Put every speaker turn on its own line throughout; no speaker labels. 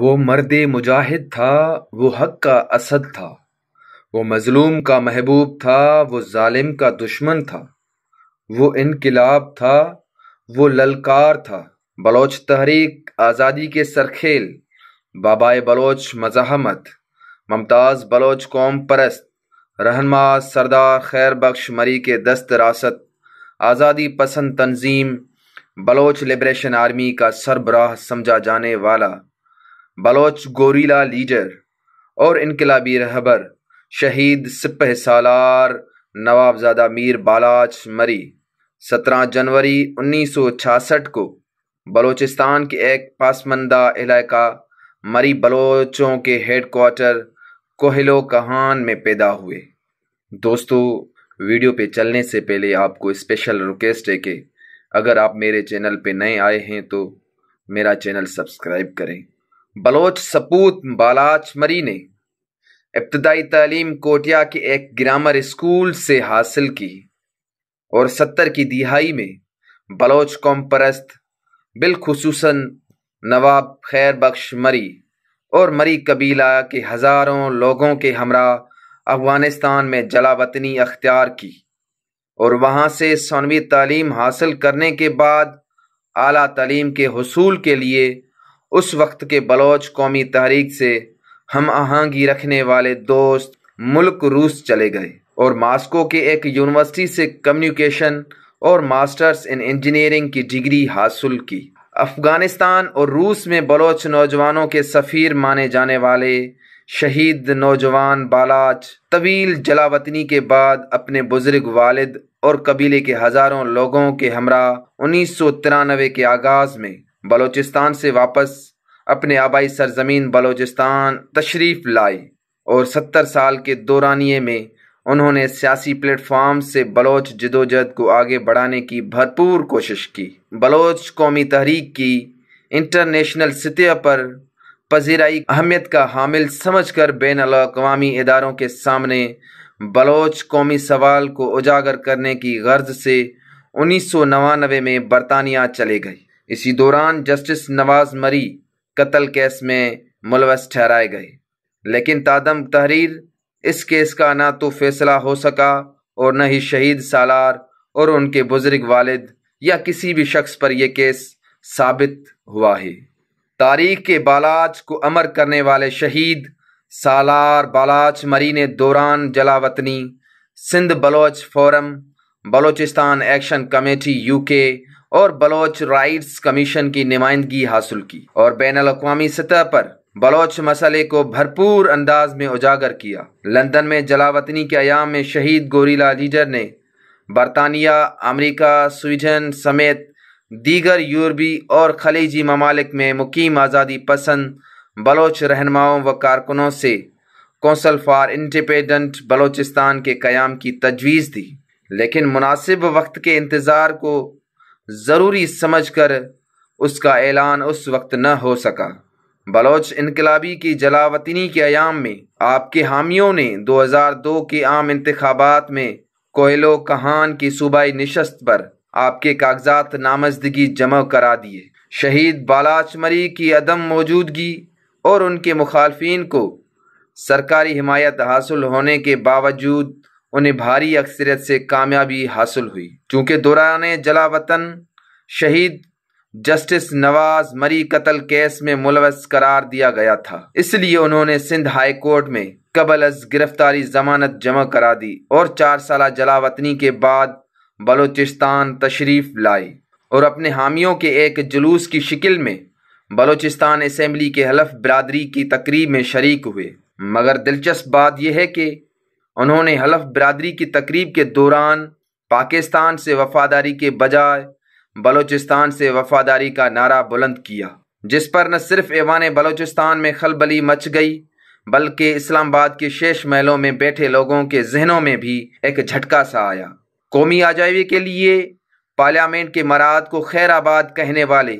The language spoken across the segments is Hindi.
वो मर्द मुजाहिद था वो हक का असद था वो मज़लूम का महबूब था वो ालिम का दुश्मन था वो इनकलाब था वो ललकार था बलोच तहरीक आज़ादी के सरखेल बाबा बलोच मज़ाहमत ममताज़ बलोच कौम परस्त रहनमा सरदार खैर बख्श मरी के दस्त रासत आज़ादी पसंद तंजीम बलोच लिब्रेशन आर्मी का सरबराह समझा जाने वाला बलोच गोरीला लीडर और इनकलाबी रहबर शहीद सिपह सालार नवाबजादा मीर बालाच मरी 17 जनवरी 1966 को बलोचिस्तान के एक पासमंदा इलाका मरी बलोचों के हेडक्वार्टर कोहलो कहान में पैदा हुए दोस्तों वीडियो पे चलने से पहले आपको स्पेशल रिक्वेस्ट है कि अगर आप मेरे चैनल पे नए आए हैं तो मेरा चैनल सब्सक्राइब करें बलोच सपूत बालाच मरी ने इब्तदाई तालीम कोटिया के एक ग्रामर स्कूल से हासिल की और सत्तर की दिहाई में बलोच कौम परस्त बिलखसूस नवाब खैर बख्श मरी और मरी कबीला के हज़ारों लोगों के हमरा अफ़गानिस्तान में जलावतनी अख्तियार की और वहाँ से सौनवी तालीम हासिल करने के बाद आला तालीम के हसूल के लिए उस वक्त के बलोच कौमी तहरीक से हम आहंगी रखने वाले दोस्त मुल्क रूस चले गए और मास्को के एक यूनिवर्सिटी से कम्युनिकेशन और मास्टर्स इन इंजीनियरिंग की डिग्री हासिल की अफ़गानिस्तान और रूस में बलोच नौजवानों के सफ़ीर माने जाने वाले शहीद नौजवान बालाच तवील जलावतनी के बाद अपने बुजुर्ग वालिद और कबीले के हज़ारों लोगों के हमरा उन्नीस सौ तिरानवे के आगाज़ में बलोचिस्तान से वापस अपने आबाई सरजमीन बलोचिस्तान तशरीफ़ लाए और सत्तर साल के दौरानिए में उन्होंने सियासी प्लेटफॉर्म से बलोच जदोजहद को आगे बढ़ाने की भरपूर कोशिश की बलोच कौमी तहरीक की इंटरनेशनल सतह पर पजीराई अहमियत का हामिल समझ कर बैन अवी इदारों के सामने बलोच कौमी सवाल को उजागर करने की गर्ज से उन्नीस सौ नवानवे में बरतानिया चले गई इसी दौरान जस्टिस नवाज मरी कत्ल केस में मुलवस ठहराए गए लेकिन तादम तहरीर इस केस का ना तो फैसला हो सका और न ही शहीद सालार और उनके बुजुर्ग वालिद या किसी भी शख्स पर यह केस साबित हुआ है तारीख के बालाज को अमर करने वाले शहीद सालार बालाज मरी ने दौरान जलावतनी Sindh Baloch forum Balochistan action committee UK और बलोच राइट्स कमीशन की नुमाइंदगी हासिल की और बैन अवी सतह पर बलोच मसले को भरपूर अंदाज में उजागर किया लंदन में जलावतनी के आयाम में शहीद गोरीला लीडर ने बरतानिया अमरीका स्वीडन समेत दीगर यूरोपी और खलीजी ममालिक में मुकीम आज़ादी पसंद बलोच रहनुमाओं व कारकुनों से कौंसल फार इंडिपेंडेंट बलोचिस्तान के क़्याम की तजवीज़ दी लेकिन मुनासिब वक्त के इंतज़ार को ज़रूरी समझकर उसका ऐलान उस वक्त न हो सका बलोच इनकलाबी की जलावतनी के आयाम में आपके हामियों ने 2002 के आम इंतबात में कोयलो कहान की सूबाई नशस्त पर आपके कागजात नामजदगी जमा करा दिए शहीद बालाचमरी की अदम मौजूदगी और उनके मुखालफन को सरकारी हमायत हासिल होने के बावजूद उन्हें भारी अक्सरियत से कामयाबी हासिल हुई चूँकि दौरान जलावतन शहीद जस्टिस नवाज मरी कत्ल केस में मुलवस करार दिया गया था इसलिए उन्होंने सिंध हाई कोर्ट में कबल अज गिरफ्तारी जमानत जमा करा दी और चार साल जलावतनी के बाद बलोचिस्तान तशरीफ लाए और अपने हामियों के एक जुलूस की शिकिल में बलूचिस्तान असम्बली के हलफ बरदरी की तकरीब में शरीक हुए मगर दिलचस्प बात यह है कि
उन्होंने हलफ
बरदरी की तकरीब के दौरान पाकिस्तान से वफादारी के बजाय बलोचिस्तान से वफादारी का नारा बुलंद किया जिस पर न सिर्फ ऐवान बलोचिस्तान में खलबली मच गई बल्कि इस्लामाबाद के शेष महलों में बैठे लोगों के जहनों में भी एक झटका सा आया कौमी आजाइवी के लिए पार्लियामेंट के मराद को खैराबाद कहने वाले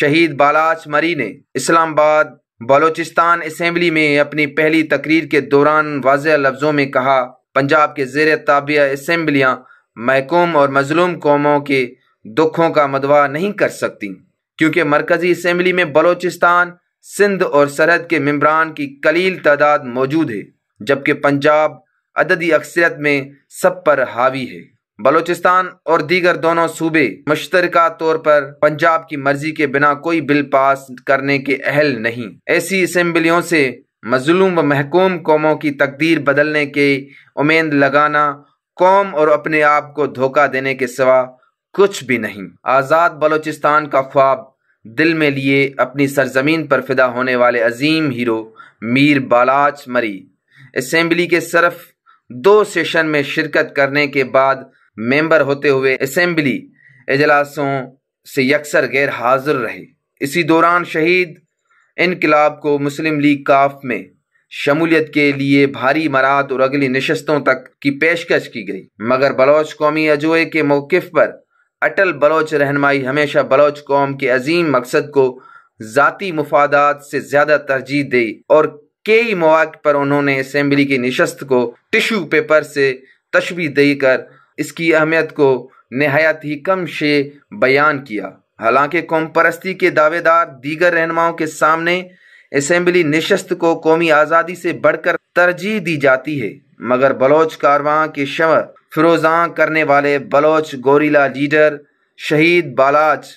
शहीद बालाच मरी ने इस्लामाबाद बलोचिस्तान असम्बली में अपनी पहली तकरीर के दौरान वाज लफ्ज़ों में कहा पंजाब के जेर ताबिया इसम्बलियाँ महकूम और मजलूम कौमों के दुखों का मदवा नहीं कर सकती क्योंकि मरकज़ी असम्बली में बलोचिस्तान सिंध और सरहद के मम्बरान की कलील तादाद मौजूद है जबकि पंजाब अददी अक्सरत में सब पर हावी है बलोचिस्तान और दीगर दोनों सूबे मुश्तर तौर पर पंजाब की मर्जी के बिना कोई बिल पास करने के अहल नहीं ऐसी असम्बलियों से मजलूम व महकूम कौमों की तकदीर बदलने के उमेंद लगाना कौम और अपने आप को धोखा देने के सिवा कुछ भी नहीं आज़ाद बलोचिस्तान का ख्वाब दिल में लिए अपनी सरजमीन पर फिदा होने वाले अजीम हीरो मीर बालाच मरी असम्बली के सिर्फ दो सेशन में शिरकत करने के बाद मेंबर होते हुए असेंबली इजलासों से यकसर गैर हाजिर रहे इसी दौरान शहीद इनकलाब को मुस्लिम लीग काफ में शमूलियत के लिए भारी मरात और अगली नशस्तों तक की पेशकश की गई मगर बलोच कौमी अजोए के मौकफ पर अटल बलोच रहनमाई हमेशा बलोच कौम के अजीम मकसद को ज़ाती मफादात से ज़्यादा तरजीह दी और कई मौक पर उन्होंने असम्बली की नशस्त को टिशू पेपर से तशबी देकर इसकी अहमियत को नहायत ही कम शे बयान किया हालांकि कौम परस्ती के दावेदार दीगर रहनुमाओं के सामने असम्बली नशस्त को कौमी आज़ादी से बढ़कर तरजीह दी जाती है मगर बलोच कारवां के शव फिरोजां करने वाले बलोच गोरीला लीडर शहीद बालाच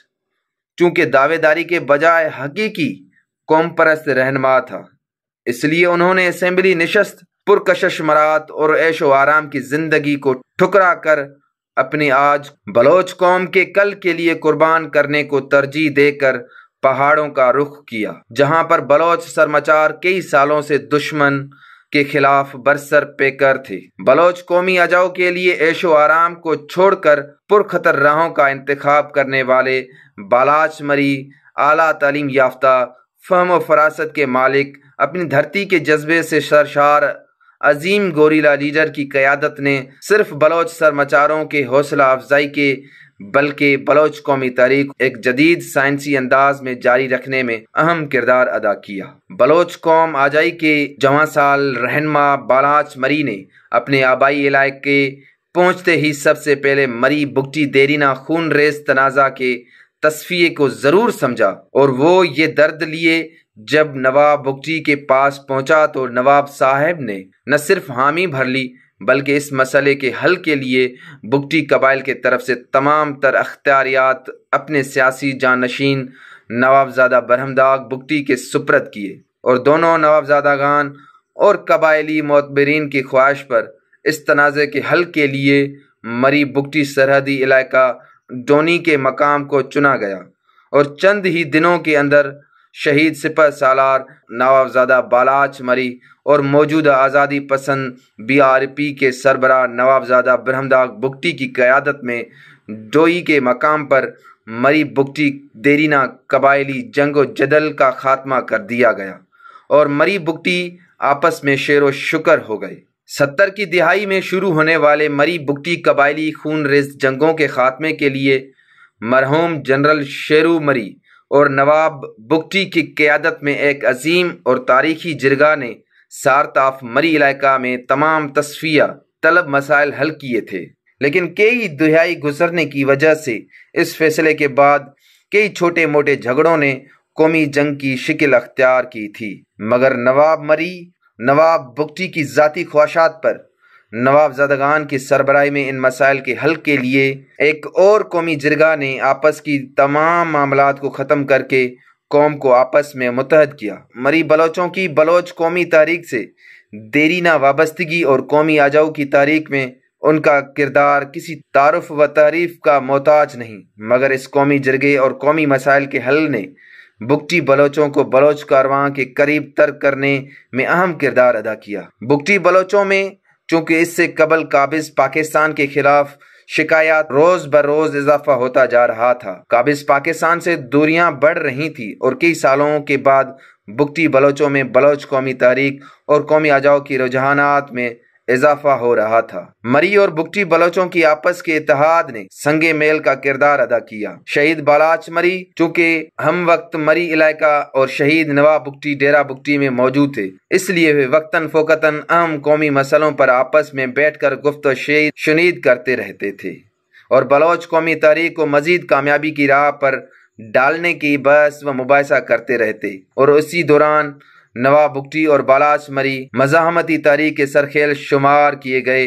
चूंकि दावेदारी के बजाय हकीकी कौम परस्त रहनमा था इसलिए उन्होंने असम्बली नशस्त पुरकशश मरात और ऐशो आराम की ज़िंदगी को ठुकरा कर अपने आज बलोच कौम के कल के लिए कुर्बान करने को तरजीह देकर पहाड़ों का रुख किया जहां पर बलोच सरमाचार कई सालों से दुश्मन के खिलाफ बरसर पेकर थे बलोच कौमी अजाओ के लिए ऐशो आराम को छोड़कर पुरखतर राहों का इंतखब करने वाले बालाच मरी आला तालीम याफ्ता फहम व फरासत के मालिक अपनी धरती के जज्बे से सरशार अजीम गोरीला लीडर की क़्यादत ने सिर्फ बलोच सरमाचारों के हौसला अफजाई के बल्कि बलोच कौमी तारीख एक जदीद साइंसी अंदाज में जारी रखने में अहम किरदार अदा किया बलोच कौम आजाई के जवा साल रहनमा बालाच मरी ने अपने आबाई इलाके पहुंचते ही सबसे पहले मरी बुगटी देरीना खून रेस तनाज़ा के तस्फिये को ज़रूर समझा और वो ये दर्द लिए जब नवाब बुगटी के पास पहुंचा तो नवाब साहब ने न सिर्फ हामी भर ली बल्कि इस मसले के हल के लिए बुगटी कबाइल के तरफ से तमाम तर अख्तियारियात अपने सियासी जानशीन नवाबजादा बरहमदाग बुगटी के सुप्रत किए और दोनों नवाबजादा गान और कबायली मतबरीन की ख्वाहिश पर इस तनाज़े के हल के लिए मरी बुगटी सरहदी इलाका डोनी के मकाम को चुना गया और चंद ही दिनों के अंदर शहीद सिपह सालार नवाबजादा बालाच मरी और मौजूदा आज़ादी पसंद बी आर पी के सरबरा नवाबजादा ब्रह्मदाग बुगटी की क़्यादत में डोई के मकाम पर मरी बुगटी देरीना कबायली जंग व जदल का खात्मा कर दिया गया और मरी बुगटी आपस में शेर व शुक्र हो गए सत्तर की दिहाई में शुरू होने वाले मरी बुगटी कबायली खून रेज जंगों के खात्मे के लिए मरहूम जनरल शेरू मरी और नवाब बुगटी की क़्यादत में एक अजीम और तारीखी जिरगा ने सारताफ मरी इलाका में तमाम तस्फिया तलब मसाइल हल किए थे लेकिन कई दुहाई गुजरने की वजह से इस फैसले के बाद कई छोटे मोटे झगड़ों ने कौमी जंग की शिकिल अख्तियार की थी मगर नवाब मरी नवाब बुगटी की ज़ाती ख्वाहिशात पर जदगान की सरबराही में इन मसाइल के हल के लिए एक और कौमी जरगा ने आपस की तमाम मामला को ख़त्म करके कौम को आपस में मुतहद किया मरी बलोचों की बलोच कौमी तारीख से देरीना वाबस्तगी और कौमी आजाऊ की तारीख में उनका किरदार किसी तारफ़ व तारीफ का मोहताज नहीं मगर इस कौमी जरगे और कौमी मसाइल के हल ने बुकटी बलोचों को बलोच कारवां के करीब तर्क करने में अहम किरदार अदा किया बुकटी बलोचों में चूंकि इससे कबल काबिज पाकिस्तान के खिलाफ शिकायत रोज बर रोज इजाफा होता जा रहा था काबिज पाकिस्तान से दूरियां बढ़ रही थी और कई सालों के बाद बुगटी बलोचों में बलोच कौमी तहरीक और कौमी आजाओ की रुझानात में इजाफा हो रहा था मरी और बुकटी बलोचों की आपस के इतिहाद ने संगे मेल का किरदार अदा किया शहीद बालाच मरी चूँकि हम वक्त मरी इलाका और शहीद नवाब बुकटी डेरा बुकटी में मौजूद थे इसलिए वे वक्तन फोकतन अहम कौमी मसलों पर आपस में बैठ कर गुफ्त शहीद शुनीद करते रहते थे और बलोच कौमी तारीख को मजीद कामयाबी की राह पर डालने की बस व मुबासा करते रहते और उसी दौरान नवाब बुगटी और बालाशमरी मजामती तारीख के सरखेल शुमार किए गए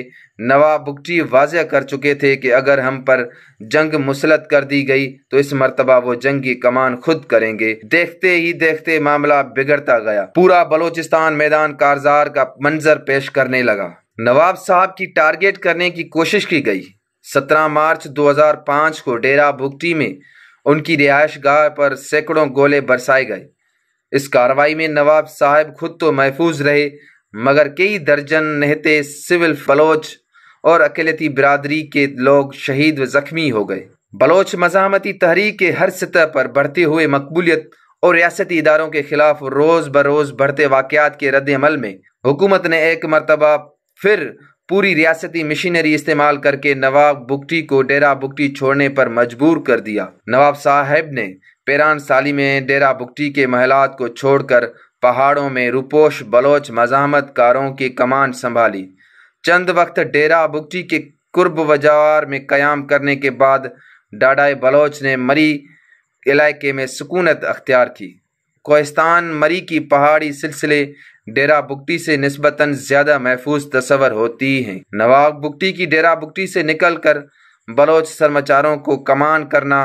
बुगटी वाज कर चुके थे कि अगर हम पर जंग मुसलत कर दी गई तो इस मरतबा वो जंग की कमान खुद करेंगे देखते ही देखते मामला बिगड़ता गया पूरा बलोचिस्तान मैदान कारजार का मंजर पेश करने लगा नवाब साहब की टारगेट करने की कोशिश की गई 17 मार्च 2005 को डेरा बुगटी में उनकी रिहायश गाह पर सैकड़ों गोले बरसाए गए इस कार्रवाई में नवाब साहब खुद तो महफूज रहे मगर कई दर्जन नहते सिविल बलोच और अकेलेती बिरादरी के लोग शहीद व जख्मी हो गए बलोच मजामती तहरीक के हर सतह पर बढ़ते हुए मकबूलियत और रियाती इदारों के खिलाफ रोज़ बरोज़ बढ़ते वाकत के रद्द अमल में हुकूमत ने एक मरतबा फिर पूरी रियासती मशीनरी इस्तेमाल करके नवाब बुगटी को डेरा बुगटी छोड़ने पर मजबूर कर दिया नवाब साहब ने पेरान साली में डेरा बुगटी के महलात को छोड़कर पहाड़ों में रुपोश बलोच मजामत कारों की कमान संभाली चंद वक्त डेरा बुगटी के कुर्ब वजार में क़्याम करने के बाद डाडाए बलोच ने मरी इलाके में सुकूनत अख्तियार की कोहिस्तान मरी की पहाड़ी सिलसिले डेरा बुगटी से नस्बता ज़्यादा महफूज तस्वर होती हैं नवाब बुगटी की डेरा बुगटी से निकल कर बलोच सरमाचारों को कमान करना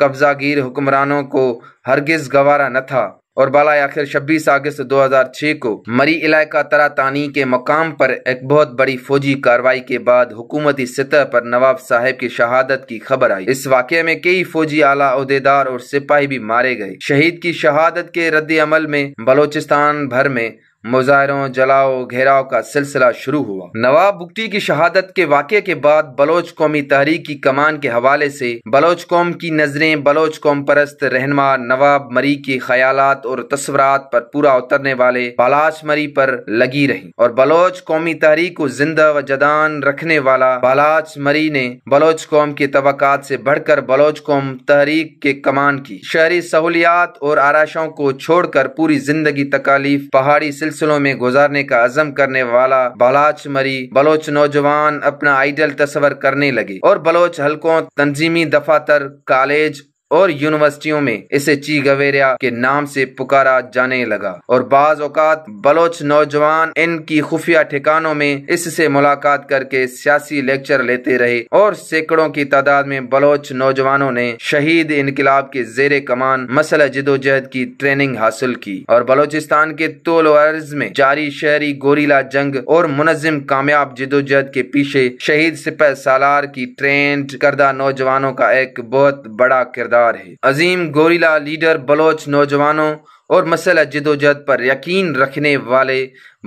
कब्जागिर हुक्मरानों को हरगिज गवारा न था और बाला आखिर छब्बीस अगस्त 2006 को मरी इलाका तरातानी के मकाम पर एक बहुत बड़ी फौजी कार्रवाई के बाद हुकूमती सतह पर नवाब साहब की शहादत की खबर आई इस वाक्य में कई फौजी आला अहदेदार और सिपाही भी मारे गए शहीद की शहादत के रद्द अमल में बलोचिस्तान भर में मुजाहरों जलाओ घेराव का सिलसिला शुरू हुआ नवाब बुगटी की शहादत के वाक़े के बाद बलोच कौमी तहरीक की कमान के हवाले से बलोच कौम की नज़रें बलोच कौम परस्त रहनमा नवाब मरी के ख्याल और तस्वरत पर पूरा उतरने वाले बालाच मरी पर लगी रही और बलोच कौमी तहरीक को जिंदा व जदान रखने वाला बालाच मरी ने बलोच कौम के तवक़ात से बढ़कर बलोच कौम तहरीक के कमान की शहरी सहूलियात और आराशों को छोड़कर पूरी जिंदगी तकालीफ पहाड़ी सिलसिला सिलसिलों में गुजारने का अजम करने वाला बलाच मरी बलोच नौजवान अपना आइडल तस्वर करने लगे और बलोच हल्कों तंजीमी दफातर कॉलेज और यूनिवर्सिटियों में इसे ची गवेरिया के नाम से पुकारा जाने लगा और बाज औकात बलोच नौजवान इनकी खुफिया ठिकानों में इससे मुलाकात करके सियासी लेक्चर लेते रहे और सैकड़ों की तादाद में बलोच नौजवानों ने शहीद इनकलाब के जेर कमान मसल जदोजहद की ट्रेनिंग हासिल की और बलोचिस्तान के तोल अर्ज में जारी शहरी गोरीला जंग और मुनजिम कामयाब जदोजहद के पीछे शहीद सिपह सालार की ट्रेन करदा नौजवानों का एक बहुत बड़ा किरदार किरदार है अजीम गोरिला लीडर बलोच नौजवानों और मसल जदोजहद पर यकीन रखने वाले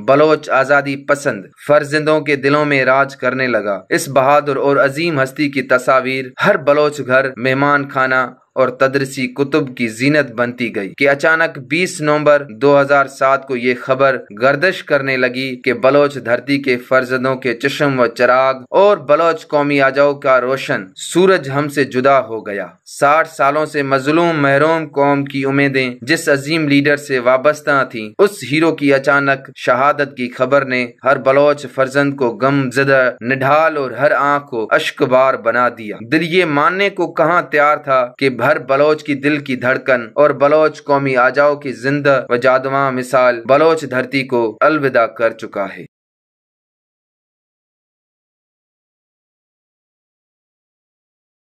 बलोच आज़ादी पसंद फर्जिंदों के दिलों में राज करने लगा इस बहादुर और अजीम हस्ती की तस्वीर हर बलोच घर मेहमान खाना और तदरसी कुतुब की जीनत बनती गई कि अचानक 20 नवंबर 2007 को ये खबर गर्दश करने लगी कि बलोच धरती के फर्जदों के चश्म व चराग और बलोच कौमी आजाओ का रोशन सूरज हमसे जुदा हो गया साठ सालों से मजलूम महरूम कौम की उम्मीदें जिस अजीम लीडर से वाबस्ता थी उस हीरो की अचानक शहादत की खबर ने हर बलोच फर्जंद को गम जदा निढाल और हर आंख को अश्कबार बना दिया दिल ये मानने को कहा तैयार था कि हर बलोच की दिल की धड़कन और बलोच कौमी आजाओ की जिंदा व जादवा मिसाल बलोच धरती को अलविदा कर चुका है